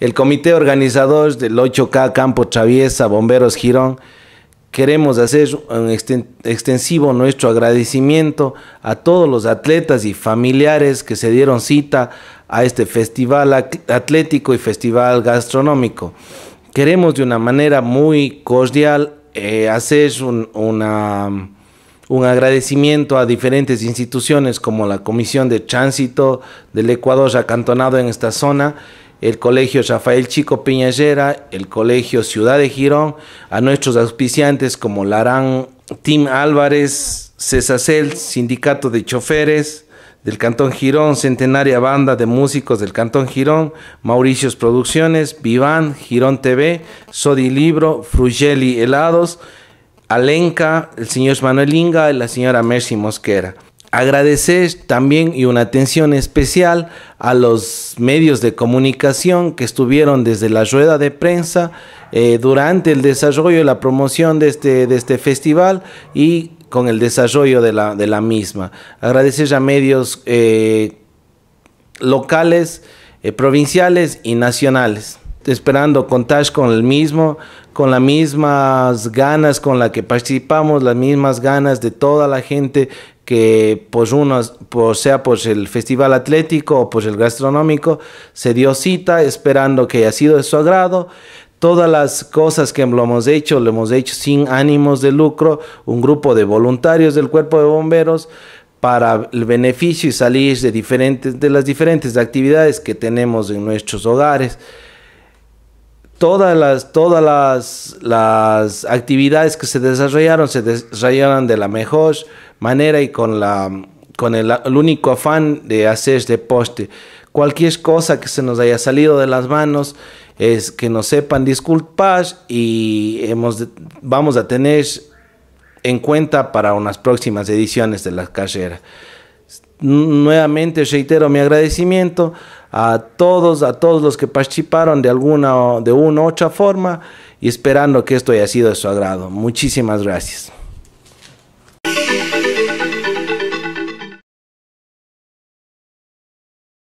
El comité organizador del 8K Campo Traviesa, Bomberos Girón, queremos hacer un extensivo nuestro agradecimiento a todos los atletas y familiares que se dieron cita a este festival atlético y festival gastronómico. Queremos de una manera muy cordial eh, hacer un, un agradecimiento a diferentes instituciones como la Comisión de Tránsito del Ecuador acantonado en esta zona el Colegio Rafael Chico Peñallera, el Colegio Ciudad de Girón, a nuestros auspiciantes como Larán, Tim Álvarez, Cesacel, Sindicato de Choferes del Cantón Girón, Centenaria Banda de Músicos del Cantón Girón, Mauricios Producciones, Viván, Girón TV, Sodi Libro, Frugeli Helados, Alenca, el señor Manuel Inga y la señora Mercy Mosquera. Agradecer también y una atención especial a los medios de comunicación que estuvieron desde la rueda de prensa eh, durante el desarrollo y la promoción de este, este festival y con el desarrollo de la, de la misma. Agradecer a medios eh, locales, eh, provinciales y nacionales esperando contar con el mismo, con las mismas ganas con las que participamos, las mismas ganas de toda la gente que pues, uno, pues sea por pues, el festival atlético o por pues, el gastronómico, se dio cita esperando que haya sido de su agrado. Todas las cosas que lo hemos hecho, lo hemos hecho sin ánimos de lucro, un grupo de voluntarios del cuerpo de bomberos para el beneficio y salir de, diferentes, de las diferentes actividades que tenemos en nuestros hogares todas las, todas las, actividades que se desarrollaron se desarrollaron de la mejor manera y con, la, con el, único afán de hacer poste. Cualquier cosa que se nos haya salido de las manos es que nos sepan disculpas y vamos a tener en cuenta para unas próximas ediciones de la carrera. Nuevamente reitero mi agradecimiento a todos, a todos los que participaron de alguna, de una u otra forma y esperando que esto haya sido de su agrado. Muchísimas gracias.